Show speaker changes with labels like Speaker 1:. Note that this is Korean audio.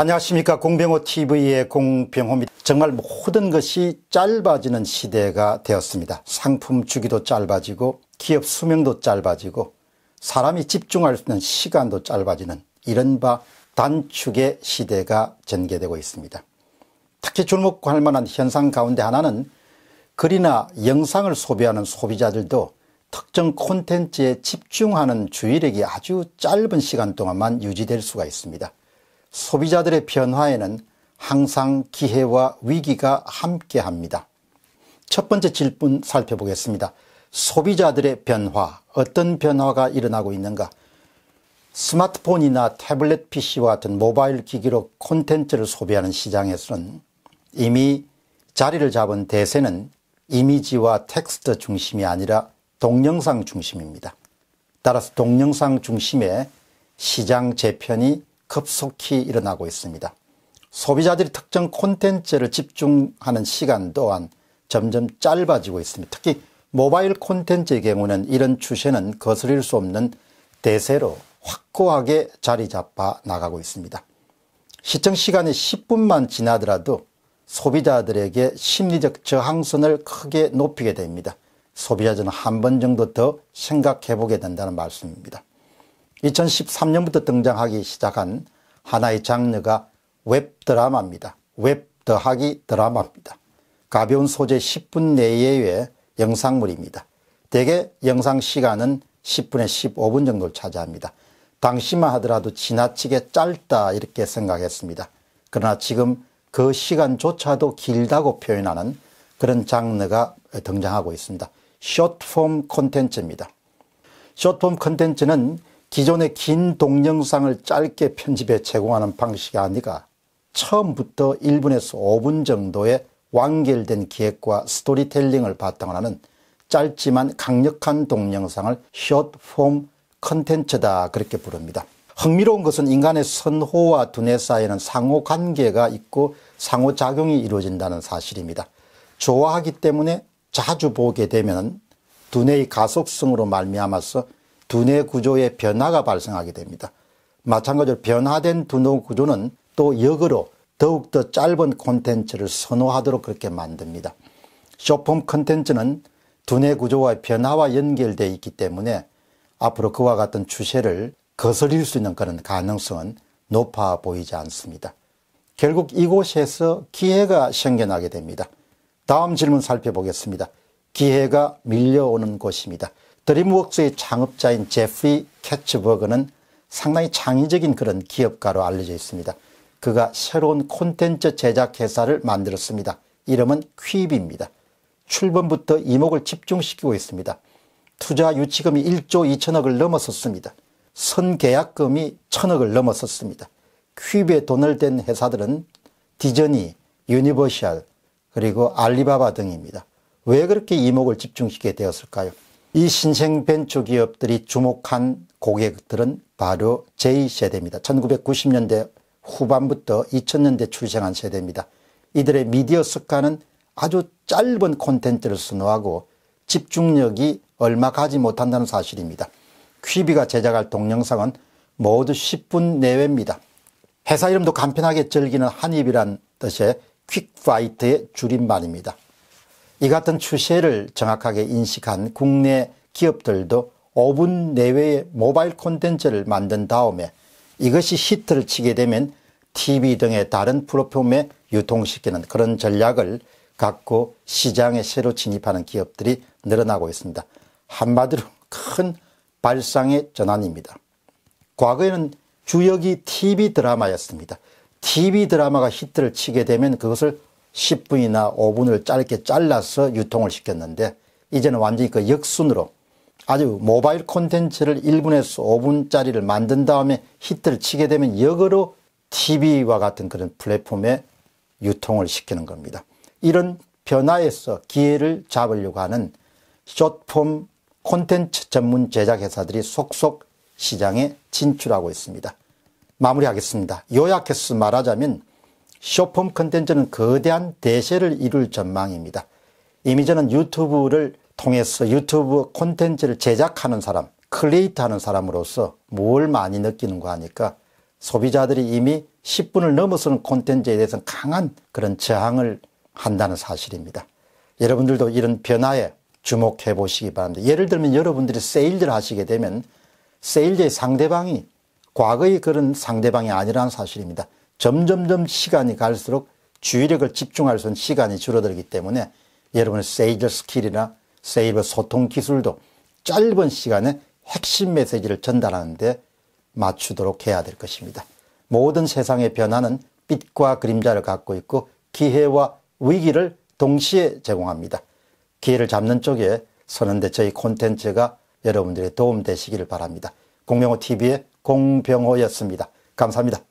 Speaker 1: 안녕하십니까 공병호TV의 공병호입니다. 정말 모든 것이 짧아지는 시대가 되었습니다. 상품 주기도 짧아지고 기업 수명도 짧아지고 사람이 집중할 수 있는 시간도 짧아지는 이른바 단축의 시대가 전개되고 있습니다. 특히 주목할 만한 현상 가운데 하나는 글이나 영상을 소비하는 소비자들도 특정 콘텐츠에 집중하는 주의력이 아주 짧은 시간 동안만 유지될 수가 있습니다. 소비자들의 변화에는 항상 기회와 위기가 함께합니다. 첫 번째 질문 살펴보겠습니다. 소비자들의 변화, 어떤 변화가 일어나고 있는가? 스마트폰이나 태블릿 PC와 같은 모바일 기기로 콘텐츠를 소비하는 시장에서는 이미 자리를 잡은 대세는 이미지와 텍스트 중심이 아니라 동영상 중심입니다. 따라서 동영상 중심의 시장 재편이 급속히 일어나고 있습니다. 소비자들이 특정 콘텐츠를 집중하는 시간 또한 점점 짧아지고 있습니다. 특히 모바일 콘텐츠의 경우는 이런 추세는 거스릴 수 없는 대세로 확고하게 자리 잡아 나가고 있습니다. 시청 시간이 10분만 지나더라도 소비자들에게 심리적 저항선을 크게 높이게 됩니다. 소비자들은 한 번 정도 더 생각해 보게 된다는 말씀입니다. 2013년부터 등장하기 시작한 하나의 장르가 웹드라마입니다. 웹 더하기 드라마입니다. 가벼운 소재 10분 내외의 영상물입니다. 대개 영상 시간은 10분에 15분 정도를 차지합니다. 당시만 하더라도 지나치게 짧다 이렇게 생각했습니다. 그러나 지금 그 시간조차도 길다고 표현하는 그런 장르가 등장하고 있습니다. 쇼트폼 콘텐츠입니다. 쇼트폼 콘텐츠는 기존의 긴 동영상을 짧게 편집해 제공하는 방식이 아니라 처음부터 1분에서 5분 정도의 완결된 기획과 스토리텔링을 바탕으로 하는 짧지만 강력한 동영상을 숏폼 컨텐츠다 그렇게 부릅니다. 흥미로운 것은 인간의 선호와 두뇌 사이에는 상호관계가 있고 상호작용이 이루어진다는 사실입니다. 좋아하기 때문에 자주 보게 되면 두뇌의 가속성으로 말미암아서 두뇌 구조의 변화가 발생하게 됩니다. 마찬가지로 변화된 두뇌 구조는 또 역으로 더욱더 짧은 콘텐츠를 선호하도록 그렇게 만듭니다. 쇼폼 콘텐츠는 두뇌 구조와의 변화와 연결되어 있기 때문에 앞으로 그와 같은 추세를 거슬릴 수 있는 그런 가능성은 높아 보이지 않습니다. 결국 이곳에서 기회가 생겨나게 됩니다. 다음 질문 살펴보겠습니다. 기회가 밀려오는 곳입니다. 드림웍스의 창업자인 제프리 캐츠버그는 상당히 창의적인 그런 기업가로 알려져 있습니다. 그가 새로운 콘텐츠 제작 회사를 만들었습니다. 이름은 퀵입니다 출범부터 이목을 집중시키고 있습니다. 투자 유치금이 1조 2천억을 넘어섰습니다. 선계약금이 천억을 넘어섰습니다. 퀵에 돈을 댄 회사들은 디즈니, 유니버셜, 그리고 알리바바 등입니다. 왜 그렇게 이목을 집중시키게 되었을까요? 이 신생 벤처 기업들이 주목한 고객들은 바로 J세대입니다. 1990년대 후반부터 2000년대 출생한 세대입니다. 이들의 미디어 습관은 아주 짧은 콘텐츠를 선호하고 집중력이 얼마 가지 못한다는 사실입니다. 퀴비가 제작할 동영상은 모두 10분 내외입니다. 회사 이름도 간편하게 즐기는 한입이란 뜻의 퀵파이트의 줄임말입니다. 이 같은 추세를 정확하게 인식한 국내 기업들도 5분 내외의 모바일 콘텐츠를 만든 다음에 이것이 히트를 치게 되면 TV 등의 다른 플랫폼에 유통시키는 그런 전략을 갖고 시장에 새로 진입하는 기업들이 늘어나고 있습니다. 한마디로 큰 발상의 전환입니다. 과거에는 주역이 TV 드라마였습니다. TV 드라마가 히트를 치게 되면 그것을 10분이나 5분을 짧게 잘라서 유통을 시켰는데 이제는 완전히 그 역순으로 아주 모바일 콘텐츠를 1분에서 5분짜리를 만든 다음에 히트를 치게 되면 역으로 TV와 같은 그런 플랫폼에 유통을 시키는 겁니다. 이런 변화에서 기회를 잡으려고 하는 숏폼 콘텐츠 전문 제작회사들이 속속 시장에 진출하고 있습니다. 마무리하겠습니다. 요약해서 말하자면 쇼폼 컨텐츠는 거대한 대세를 이룰 전망입니다. 이미 저는 유튜브를 통해서 유튜브 콘텐츠를 제작하는 사람, 클리에이트 하는 사람으로서 뭘 많이 느끼는가 하니까 소비자들이 이미 10분을 넘어서는 콘텐츠에 대해서 강한 그런 저항을 한다는 사실입니다. 여러분들도 이런 변화에 주목해 보시기 바랍니다. 예를 들면 여러분들이 세일즈를 하시게 되면 세일즈의 상대방이 과거의 그런 상대방이 아니라는 사실입니다. 점점점 시간이 갈수록 주의력을 집중할 수 있는 시간이 줄어들기 때문에 여러분의 세이저 스킬이나 세이버 소통 기술도 짧은 시간에 핵심 메시지를 전달하는데 맞추도록 해야 될 것입니다. 모든 세상의 변화는 빛과 그림자를 갖고 있고 기회와 위기를 동시에 제공합니다. 기회를 잡는 쪽에 서는데 저희 콘텐츠가 여러분들의 도움 되시기를 바랍니다. 공병호TV의 공병호였습니다. 감사합니다.